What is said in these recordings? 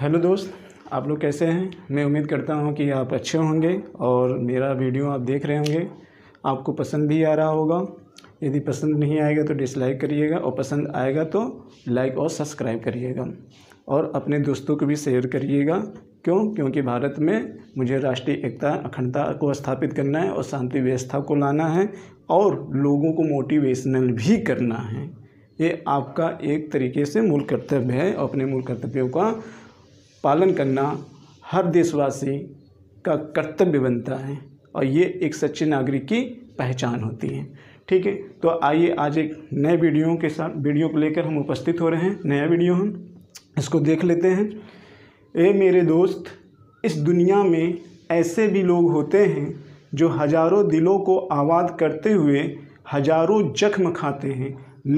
hello दोस्त आप लोग कैसे हैं मैं उम्मीद करता हूं कि आप अच्छे होंगे और मेरा वीडियो आप देख रहे होंगे आपको पसंद भी आ रहा होगा यदि पसंद नहीं आएगा तो डिसलाइक करिएगा और पसंद आएगा तो लाइक और सब्सक्राइब करिएगा और अपने दोस्तों को भी शेयर करिएगा क्यों क्योंकि भारत में मुझे राष्ट्रीय एकता अखंडता को स्थापित करना है और शांति व्यवस्था को लाना है और लोगों को मोटिवेशनल भी करना है ये आपका एक तरीके से मूल कर्तव्य है अपने मूल कर्तव्यों का पालन करना हर देशवासी का कर्तव्य बनता है और ये एक सच्चे नागरिक की पहचान होती है ठीक है तो आइए आज एक नए वीडियो के साथ वीडियो को लेकर हम उपस्थित हो रहे हैं नया वीडियो हम इसको देख लेते हैं ए मेरे दोस्त इस दुनिया में ऐसे भी लोग होते हैं जो हजारों दिलों को आबाद करते हुए हजारों जख्म खाते हैं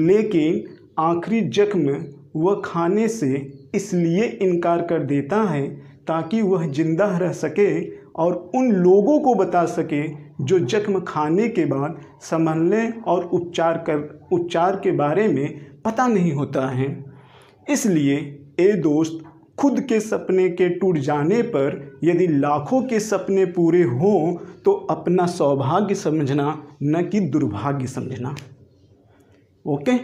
लेकिन आखिरी जख्म वह खाने से इसलिए इनकार कर देता है ताकि वह जिंदा रह सके और उन लोगों को बता सके जो जख्म खाने के बाद संभलने और उपचार कर उपचार के बारे में पता नहीं होता है इसलिए ए दोस्त खुद के सपने के टूट जाने पर यदि लाखों के सपने पूरे हों तो अपना सौभाग्य समझना न कि दुर्भाग्य समझना ओके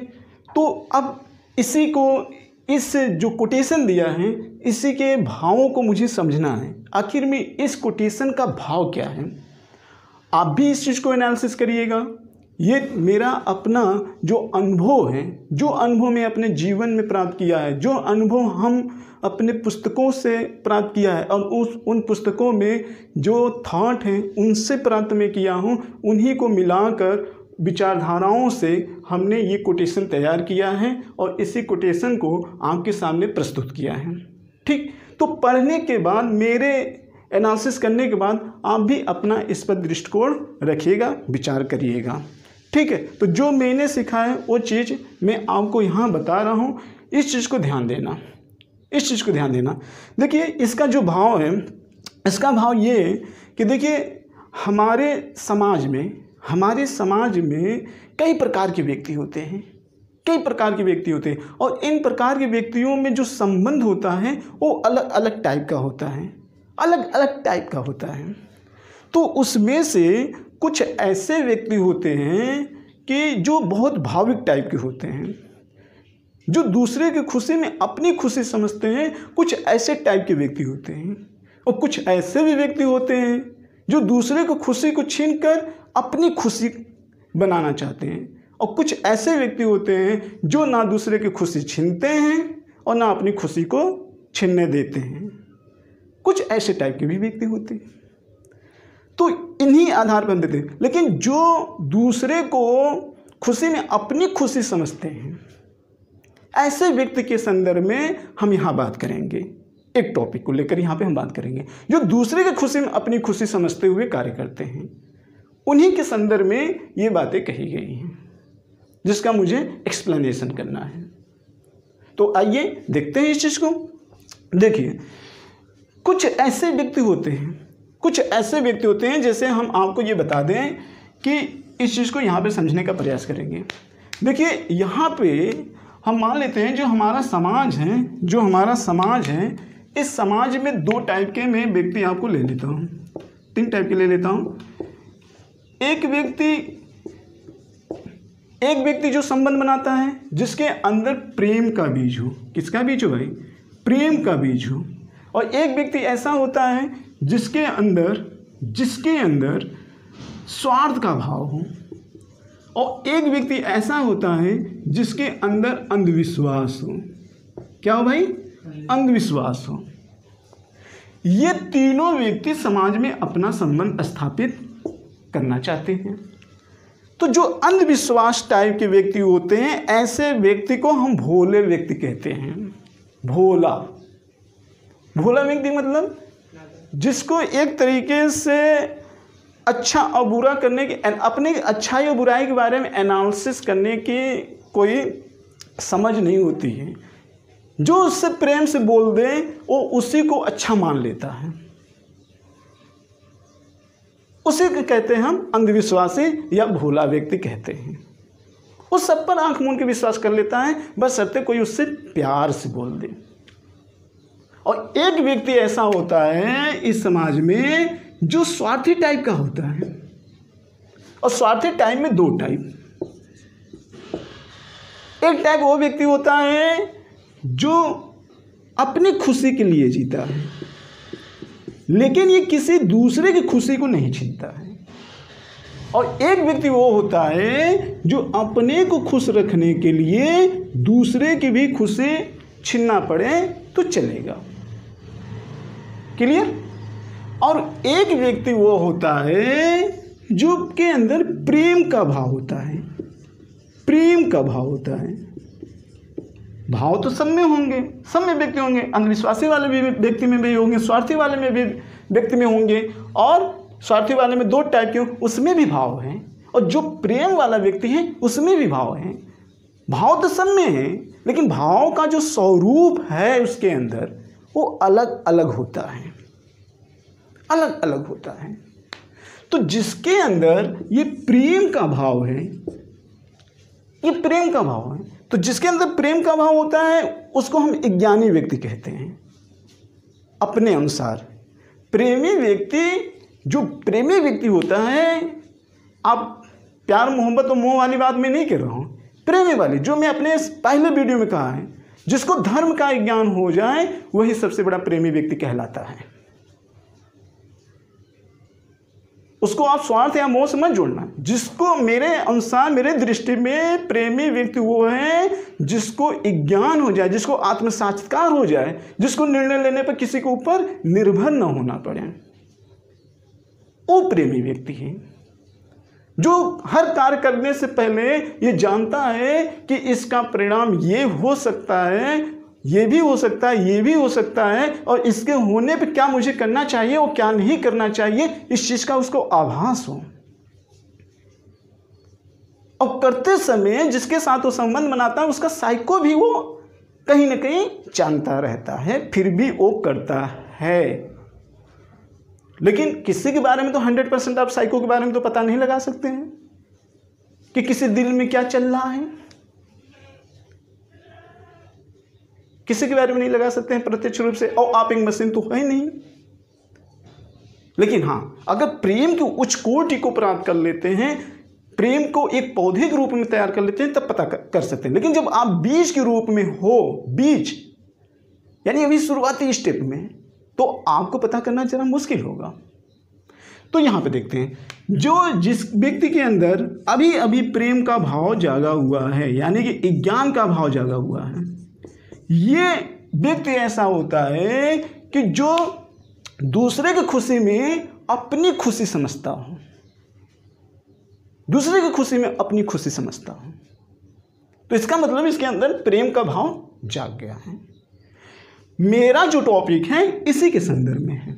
तो अब इसी को इस जो कोटेशन दिया है इसी के भावों को मुझे समझना है आखिर में इस कोटेशन का भाव क्या है आप भी इस चीज़ को एनालिसिस करिएगा ये मेरा अपना जो अनुभव है जो अनुभव मैं अपने जीवन में प्राप्त किया है जो अनुभव हम अपने पुस्तकों से प्राप्त किया है और उस उन पुस्तकों में जो थाट हैं उनसे प्राप्त मैं किया हूँ उन्हीं को मिलाकर विचारधाराओं से हमने ये कोटेशन तैयार किया है और इसी कोटेशन को आपके सामने प्रस्तुत किया है ठीक तो पढ़ने के बाद मेरे एनालिसिस करने के बाद आप भी अपना इस पर दृष्टिकोण रखिएगा विचार करिएगा ठीक है तो जो मैंने सिखाया है वो चीज़ मैं आपको यहाँ बता रहा हूँ इस चीज़ को ध्यान देना इस चीज़ को ध्यान देना देखिए इसका जो भाव है इसका भाव ये है कि देखिए हमारे समाज में हमारे समाज में कई प्रकार के व्यक्ति होते हैं कई प्रकार के व्यक्ति होते हैं और इन प्रकार के व्यक्तियों में जो संबंध होता है वो अलग अलग टाइप का होता है अलग अलग टाइप का होता है तो उसमें से कुछ ऐसे व्यक्ति होते हैं कि जो बहुत भाविक टाइप के होते हैं जो दूसरे की खुशी में अपनी खुशी समझते हैं कुछ ऐसे टाइप के व्यक्ति होते हैं और कुछ ऐसे भी व्यक्ति होते हैं जो दूसरे को खुशी को छीन कर अपनी खुशी बनाना चाहते हैं और कुछ ऐसे व्यक्ति होते हैं जो ना दूसरे की खुशी छीनते हैं और ना अपनी खुशी को छीनने देते हैं कुछ ऐसे टाइप के भी व्यक्ति होते हैं तो इन्हीं आधार पर देते लेकिन जो दूसरे को खुशी में अपनी खुशी समझते हैं ऐसे व्यक्ति के संदर्भ में हम यहाँ बात करेंगे एक टॉपिक को लेकर यहाँ पे हम बात करेंगे जो दूसरे की खुशी में अपनी खुशी समझते हुए कार्य करते हैं उन्हीं के संदर्भ में ये बातें कही गई हैं जिसका मुझे एक्सप्लेनेशन करना है तो आइए देखते हैं इस चीज़ को देखिए कुछ ऐसे व्यक्ति होते हैं कुछ ऐसे व्यक्ति होते हैं जैसे हम आपको ये बता दें कि इस चीज़ को यहाँ पे समझने का प्रयास करेंगे देखिए यहाँ पे हम मान लेते हैं जो हमारा समाज है जो हमारा समाज है इस समाज में दो टाइप के मैं व्यक्ति आपको ले लेता हूँ तीन टाइप के ले लेता हूँ एक व्यक्ति एक व्यक्ति जो संबंध बनाता है जिसके अंदर प्रेम का बीज हो किसका बीज हो भाई प्रेम का बीज हो और एक व्यक्ति ऐसा होता है जिसके अंदर जिसके अंदर स्वार्थ का भाव हो और एक व्यक्ति ऐसा होता है जिसके अंदर अंधविश्वास हो क्या हो भाई अंधविश्वास हो ये तीनों व्यक्ति समाज में अपना संबंध स्थापित करना चाहते हैं तो जो अंधविश्वास टाइप के व्यक्ति होते हैं ऐसे व्यक्ति को हम भोले व्यक्ति कहते हैं भोला भोला व्यक्ति मतलब जिसको एक तरीके से अच्छा और बुरा करने की अपने अच्छाई और बुराई के बारे में एनालिसिस करने की कोई समझ नहीं होती है जो उससे प्रेम से बोल दे वो उसी को अच्छा मान लेता है उसे कहते हैं हम अंधविश्वासी या भोला व्यक्ति कहते हैं उस सब पर आंख मूंद के विश्वास कर लेता है बस सत्य कोई उससे प्यार से बोल दे और एक व्यक्ति ऐसा होता है इस समाज में जो स्वार्थी टाइप का होता है और स्वार्थी टाइप में दो टाइप एक टाइप वो व्यक्ति होता है जो अपनी खुशी के लिए जीता है लेकिन ये किसी दूसरे की खुशी को नहीं छीनता है और एक व्यक्ति वो होता है जो अपने को खुश रखने के लिए दूसरे की भी खुशी छीनना पड़े तो चलेगा क्लियर और एक व्यक्ति वो होता है जो के अंदर प्रेम का भाव होता है प्रेम का भाव होता है भाव तो सब में होंगे सब में व्यक्ति होंगे अंधविश्वासी वाले भी व्यक्ति में भी होंगे स्वार्थी वाले में भी व्यक्ति में होंगे और स्वार्थी वाले में दो टाइप के उसमें भी भाव हैं और जो प्रेम वाला व्यक्ति है उसमें भी भाव हैं भाव तो सब में है लेकिन भाव का जो स्वरूप है उसके अंदर वो अलग अलग होता है अलग अलग होता है तो जिसके अंदर ये प्रेम का भाव है ये प्रेम का भाव है तो जिसके अंदर प्रेम का भाव होता है उसको हम ज्ञानी व्यक्ति कहते हैं अपने अनुसार प्रेमी व्यक्ति जो प्रेमी व्यक्ति होता है आप प्यार मोहब्बत और मोह वाली बात में नहीं कह रहा हूँ प्रेमी वाली जो मैं अपने पहले वीडियो में कहा है जिसको धर्म का ज्ञान हो जाए वही सबसे बड़ा प्रेमी व्यक्ति कहलाता है उसको आप स्वार्थ या मोह से मत जोड़ना जिसको मेरे अनुसार मेरे दृष्टि में प्रेमी व्यक्ति वो है जिसको ज्ञान हो जाए जिसको आत्मसाक्षात्कार हो जाए जिसको निर्णय लेने पर किसी के ऊपर निर्भर न होना पड़े वो प्रेमी व्यक्ति है जो हर कार्य करने से पहले ये जानता है कि इसका परिणाम ये हो सकता है ये भी हो सकता है ये भी हो सकता है और इसके होने पे क्या मुझे करना चाहिए और क्या नहीं करना चाहिए इस चीज़ का उसको आभास हो और करते समय जिसके साथ वो संबंध बनाता है उसका साइको भी वो कहीं ना कहीं जानता रहता है फिर भी वो करता है लेकिन किसी के बारे में तो हंड्रेड परसेंट आप साइको के बारे में तो पता नहीं लगा सकते हैं कि किसी दिल में क्या चल रहा है किसी के बारे में नहीं लगा सकते हैं प्रत्यक्ष रूप से और आप एक मशीन तो है नहीं लेकिन हाँ अगर प्रेम की उच्च कोटि को प्राप्त कर लेते हैं प्रेम को एक पौधे के रूप में तैयार कर लेते हैं तब पता कर, सकते हैं लेकिन जब आप बीज के रूप में हो बीज यानी अभी शुरुआती स्टेप में तो आपको पता करना जरा मुश्किल होगा तो यहां पे देखते हैं जो जिस व्यक्ति के अंदर अभी अभी प्रेम का भाव जागा हुआ है यानी कि ज्ञान का भाव जागा हुआ है ये व्यक्ति ऐसा होता है कि जो दूसरे की खुशी में अपनी खुशी समझता हो दूसरे की खुशी में अपनी खुशी समझता हो तो इसका मतलब इसके अंदर प्रेम का भाव जाग गया है मेरा जो टॉपिक है इसी के संदर्भ में है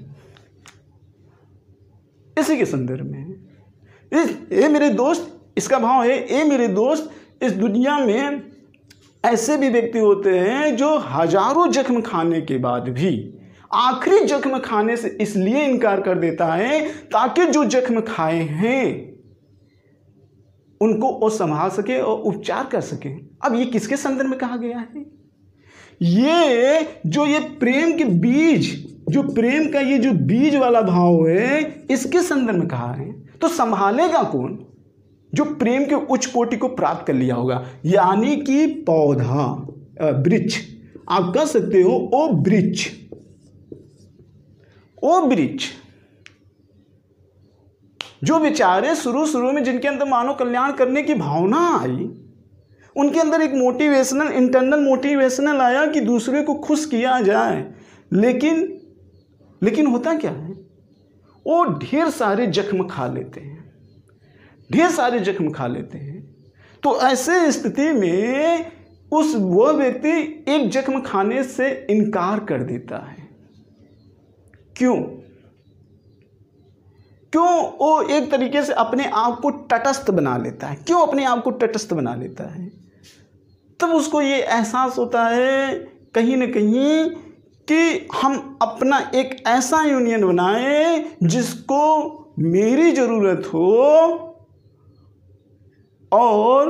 इसी के संदर्भ में है ए मेरे दोस्त इसका भाव है ए मेरे दोस्त इस दुनिया में ऐसे भी व्यक्ति होते हैं जो हजारों जख्म खाने के बाद भी आखिरी जख्म खाने से इसलिए इनकार कर देता है ताकि जो जख्म खाए हैं उनको वो संभाल सके और उपचार कर सके अब ये किसके संदर्भ में कहा गया है ये जो ये प्रेम के बीज जो प्रेम का ये जो बीज वाला भाव है इसके संदर्भ में कहा है तो संभालेगा कौन जो प्रेम के उच्च कोटि को प्राप्त कर लिया होगा यानी कि पौधा वृक्ष आप कह सकते हो ओ वृक्ष ओ वृक्ष जो बेचारे शुरू शुरू में जिनके अंदर मानव कल्याण करने की भावना आई उनके अंदर एक मोटिवेशनल इंटरनल मोटिवेशनल आया कि दूसरे को खुश किया जाए लेकिन लेकिन होता क्या है वो ढेर सारे जख्म खा लेते हैं ढेर सारे जख्म खा लेते हैं तो ऐसे स्थिति में उस वो व्यक्ति एक जख्म खाने से इनकार कर देता है क्यों क्यों वो एक तरीके से अपने आप को तटस्थ बना लेता है क्यों अपने आप को तटस्थ बना लेता है तब उसको ये एहसास होता है कहीं ना कहीं कि हम अपना एक ऐसा यूनियन बनाएं जिसको मेरी ज़रूरत हो और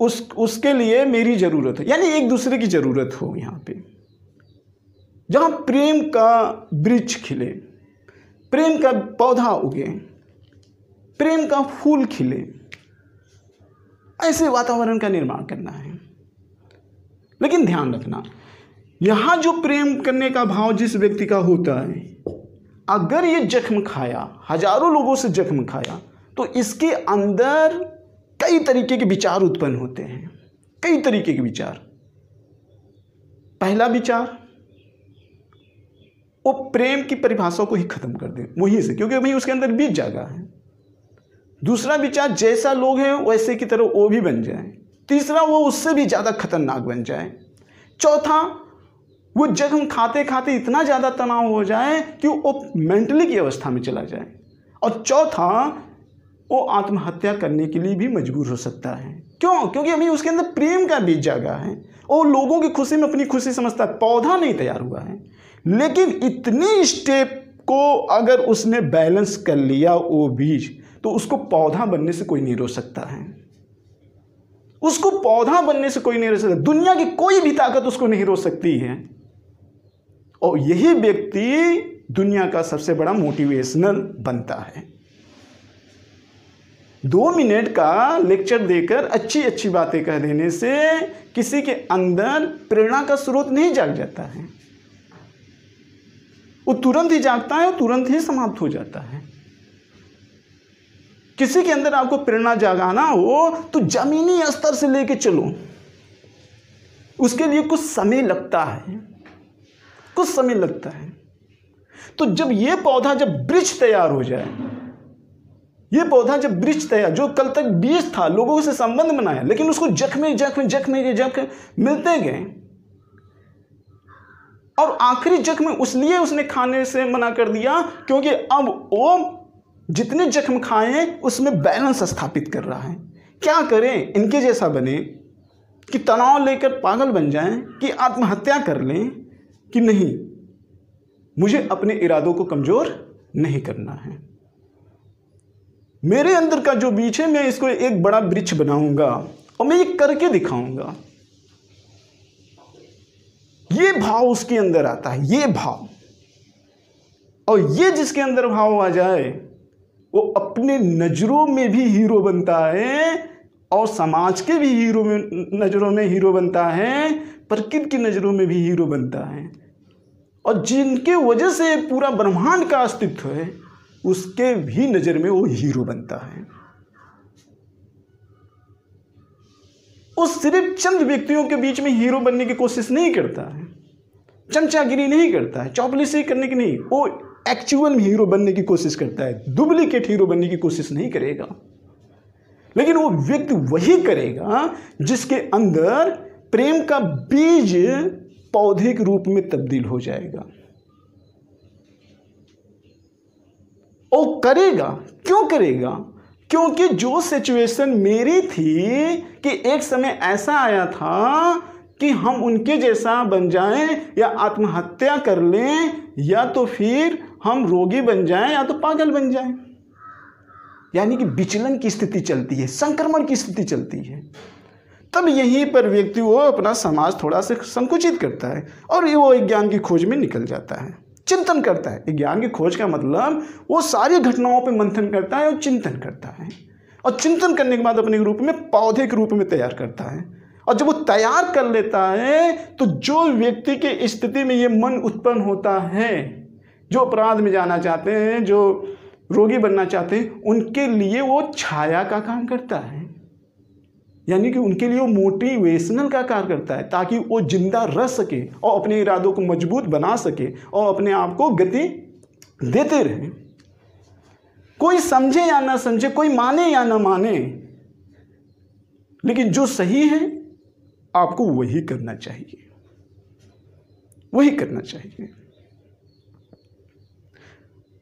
उस उसके लिए मेरी ज़रूरत है यानी एक दूसरे की ज़रूरत हो यहाँ पे जहाँ प्रेम का वृक्ष खिले प्रेम का पौधा उगे प्रेम का फूल खिले ऐसे वातावरण का निर्माण करना है लेकिन ध्यान रखना यहाँ जो प्रेम करने का भाव जिस व्यक्ति का होता है अगर ये जख्म खाया हजारों लोगों से जख्म खाया तो इसके अंदर कई तरीके के विचार उत्पन्न होते हैं कई तरीके के विचार पहला विचार वो प्रेम की परिभाषा को ही खत्म कर दे वहीं से क्योंकि वहीं उसके अंदर बीच जागा है दूसरा विचार जैसा लोग हैं वैसे की तरह वो भी बन जाए तीसरा वो उससे भी ज़्यादा खतरनाक बन जाए चौथा वो जख्म खाते खाते इतना ज़्यादा तनाव हो जाए कि वो मेंटली की अवस्था में चला जाए और चौथा वो आत्महत्या करने के लिए भी मजबूर हो सकता है क्यों क्योंकि अभी उसके अंदर प्रेम का बीज जागा है और लोगों की खुशी में अपनी खुशी समझता है पौधा नहीं तैयार हुआ है लेकिन इतने स्टेप को अगर उसने बैलेंस कर लिया वो बीज तो उसको पौधा बनने से कोई नहीं रोक सकता है उसको पौधा बनने से कोई नहीं रोक सकता दुनिया की कोई भी ताकत उसको नहीं रोक सकती है और यही व्यक्ति दुनिया का सबसे बड़ा मोटिवेशनल बनता है दो मिनट का लेक्चर देकर अच्छी अच्छी बातें कह देने से किसी के अंदर प्रेरणा का स्रोत नहीं जाग जाता है वो तुरंत ही जागता है तुरंत ही समाप्त हो जाता है किसी के अंदर आपको प्रेरणा जागाना हो तो जमीनी स्तर से लेके चलो उसके लिए कुछ समय लगता है कुछ समय लगता है तो जब ये पौधा जब वृक्ष तैयार हो जाए ये पौधा जब वृक्ष तया जो कल तक बीज था लोगों से संबंध बनाया लेकिन उसको जख्मे जख्म जख्मे जख्म मिलते गए और आखिरी जख्म उसलिए उसने खाने से मना कर दिया क्योंकि अब वो जितने जख्म खाए उसमें बैलेंस स्थापित कर रहा है क्या करें इनके जैसा बने कि तनाव लेकर पागल बन जाएं कि आत्महत्या कर लें कि नहीं मुझे अपने इरादों को कमज़ोर नहीं करना है मेरे अंदर का जो बीच है मैं इसको एक बड़ा वृक्ष बनाऊंगा और मैं ये करके दिखाऊंगा ये भाव उसके अंदर आता है ये भाव और ये जिसके अंदर भाव आ जाए वो अपने नज़रों में भी हीरो बनता है और समाज के भी हीरो में नज़रों में हीरो बनता है प्रकृति की नज़रों में भी हीरो बनता है और जिनके वजह से पूरा ब्रह्मांड का अस्तित्व है उसके भी नज़र में वो हीरो बनता है वो सिर्फ चंद व्यक्तियों के बीच में हीरो बनने की कोशिश नहीं करता है चमचागिरी नहीं करता है चौपलिसी करने की नहीं वो एक्चुअल हीरो बनने की कोशिश करता है डुप्लीकेट हीरो बनने की कोशिश नहीं करेगा लेकिन वो व्यक्ति वही करेगा जिसके अंदर प्रेम का बीज पौधे के रूप में तब्दील हो जाएगा वो करेगा क्यों करेगा क्योंकि जो सिचुएशन मेरी थी कि एक समय ऐसा आया था कि हम उनके जैसा बन जाएं या आत्महत्या कर लें या तो फिर हम रोगी बन जाएं या तो पागल बन जाएं यानी कि विचलन की स्थिति चलती है संक्रमण की स्थिति चलती है तब यहीं पर व्यक्ति वो अपना समाज थोड़ा सा संकुचित करता है और वो एक ज्ञान की खोज में निकल जाता है चिंतन करता है ज्ञान की खोज का मतलब वो सारी घटनाओं पर मंथन करता है और चिंतन करता है और चिंतन करने के बाद अपने रूप में पौधे के रूप में तैयार करता है और जब वो तैयार कर लेता है तो जो व्यक्ति के स्थिति में ये मन उत्पन्न होता है जो अपराध में जाना चाहते हैं जो रोगी बनना चाहते हैं उनके लिए वो छाया का काम करता है यानी कि उनके लिए वो मोटिवेशनल का कार्य करता है ताकि वो जिंदा रह सके और अपने इरादों को मजबूत बना सके और अपने आप को गति देते रहे कोई समझे या ना समझे कोई माने या ना माने लेकिन जो सही है आपको वही करना चाहिए वही करना चाहिए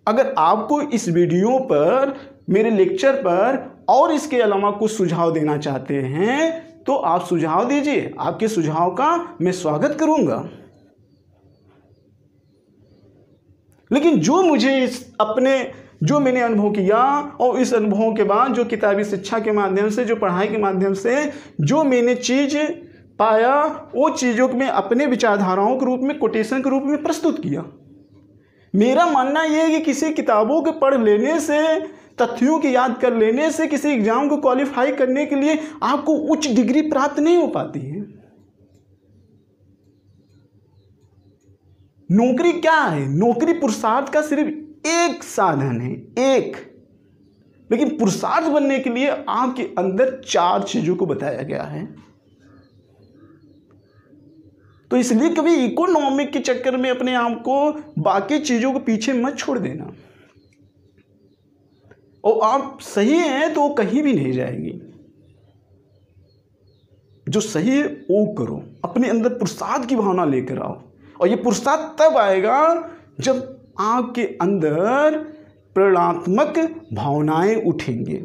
अगर आपको इस वीडियो पर मेरे लेक्चर पर और इसके अलावा कुछ सुझाव देना चाहते हैं तो आप सुझाव दीजिए आपके सुझाव का मैं स्वागत करूंगा लेकिन जो मुझे इस अपने जो मैंने अनुभव किया और इस अनुभव के बाद जो किताबी शिक्षा के माध्यम से जो पढ़ाई के माध्यम से जो मैंने चीज़ पाया वो चीज़ों को मैं अपने विचारधाराओं के रूप में कोटेशन के रूप में प्रस्तुत किया मेरा मानना यह है कि किसी किताबों के पढ़ लेने से तथ्यों की याद कर लेने से किसी एग्ज़ाम को क्वालिफाई करने के लिए आपको उच्च डिग्री प्राप्त नहीं हो पाती है नौकरी क्या है नौकरी पुरुषार्थ का सिर्फ एक साधन है एक लेकिन पुरुषार्थ बनने के लिए आपके अंदर चार चीज़ों को बताया गया है तो इसलिए कभी इकोनॉमिक के चक्कर में अपने आप को बाकी चीज़ों को पीछे मत छोड़ देना और आप सही हैं तो वो कहीं भी नहीं जाएंगे जो सही है वो करो अपने अंदर पुरुषार्थ की भावना लेकर आओ और ये पुरुषार्थ तब आएगा जब आपके अंदर प्रेरणात्मक भावनाएं उठेंगे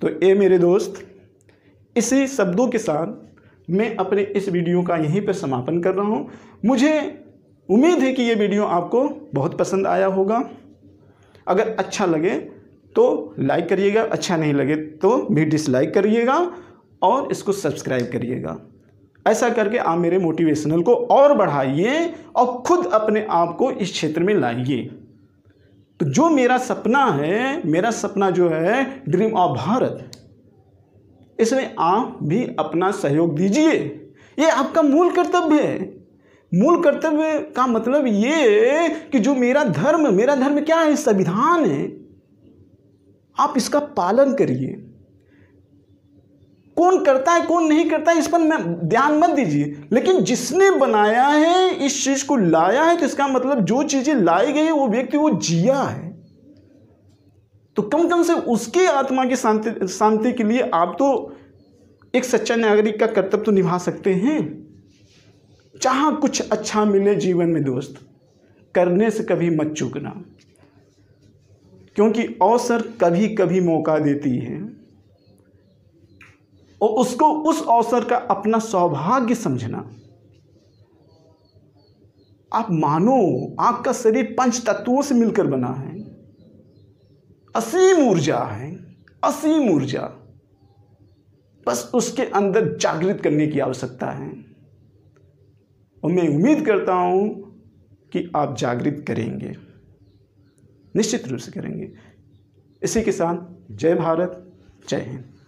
तो ये मेरे दोस्त इसी शब्दों के साथ मैं अपने इस वीडियो का यहीं पर समापन कर रहा हूं मुझे उम्मीद है कि ये वीडियो आपको बहुत पसंद आया होगा अगर अच्छा लगे तो लाइक करिएगा अच्छा नहीं लगे तो भी डिसलाइक करिएगा और इसको सब्सक्राइब करिएगा ऐसा करके आप मेरे मोटिवेशनल को और बढ़ाइए और खुद अपने आप को इस क्षेत्र में लाइए तो जो मेरा सपना है मेरा सपना जो है ड्रीम ऑफ भारत इसमें आप भी अपना सहयोग दीजिए ये आपका मूल कर्तव्य है मूल कर्तव्य का मतलब ये कि जो मेरा धर्म मेरा धर्म क्या है संविधान है आप इसका पालन करिए कौन करता है कौन नहीं करता है इस पर मैं ध्यान मत दीजिए लेकिन जिसने बनाया है इस चीज़ को लाया है तो इसका मतलब जो चीज़ें लाई गई है वो व्यक्ति वो जिया है तो कम कम से उसके आत्मा की शांति शांति के लिए आप तो एक सच्चा नागरिक का कर्तव्य तो निभा सकते हैं जहाँ कुछ अच्छा मिले जीवन में दोस्त करने से कभी मत चूकना क्योंकि अवसर कभी कभी मौका देती है और उसको उस अवसर का अपना सौभाग्य समझना आप मानो आपका शरीर पंच तत्वों से मिलकर बना है असीम ऊर्जा है असीम ऊर्जा बस उसके अंदर जागृत करने की आवश्यकता है और मैं उम्मीद करता हूँ कि आप जागृत करेंगे निश्चित रूप से करेंगे इसी के साथ जय भारत जय हिंद